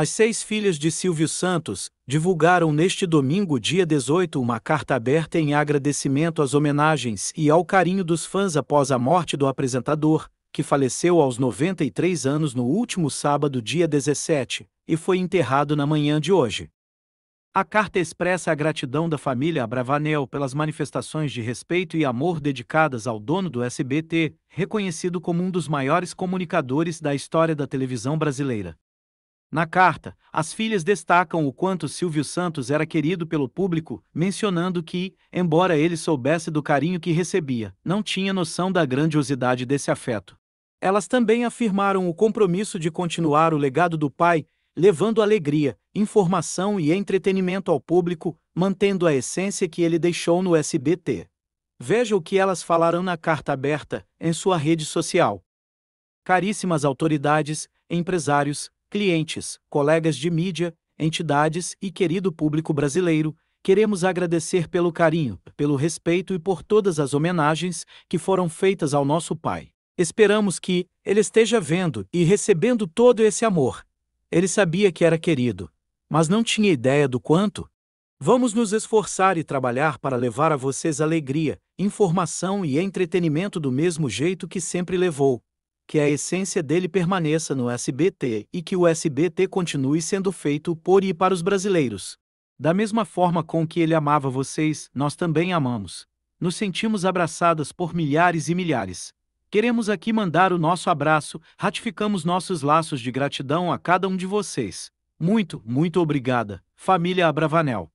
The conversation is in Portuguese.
As seis filhas de Silvio Santos divulgaram neste domingo, dia 18, uma carta aberta em agradecimento às homenagens e ao carinho dos fãs após a morte do apresentador, que faleceu aos 93 anos no último sábado, dia 17, e foi enterrado na manhã de hoje. A carta expressa a gratidão da família Abravanel pelas manifestações de respeito e amor dedicadas ao dono do SBT, reconhecido como um dos maiores comunicadores da história da televisão brasileira. Na carta, as filhas destacam o quanto Silvio Santos era querido pelo público, mencionando que, embora ele soubesse do carinho que recebia, não tinha noção da grandiosidade desse afeto. Elas também afirmaram o compromisso de continuar o legado do pai, levando alegria, informação e entretenimento ao público, mantendo a essência que ele deixou no SBT. Veja o que elas falaram na carta aberta, em sua rede social. Caríssimas autoridades, empresários, clientes, colegas de mídia, entidades e querido público brasileiro, queremos agradecer pelo carinho, pelo respeito e por todas as homenagens que foram feitas ao nosso pai. Esperamos que ele esteja vendo e recebendo todo esse amor. Ele sabia que era querido, mas não tinha ideia do quanto. Vamos nos esforçar e trabalhar para levar a vocês alegria, informação e entretenimento do mesmo jeito que sempre levou que a essência dele permaneça no SBT e que o SBT continue sendo feito por e para os brasileiros. Da mesma forma com que ele amava vocês, nós também amamos. Nos sentimos abraçadas por milhares e milhares. Queremos aqui mandar o nosso abraço, ratificamos nossos laços de gratidão a cada um de vocês. Muito, muito obrigada, família Abravanel.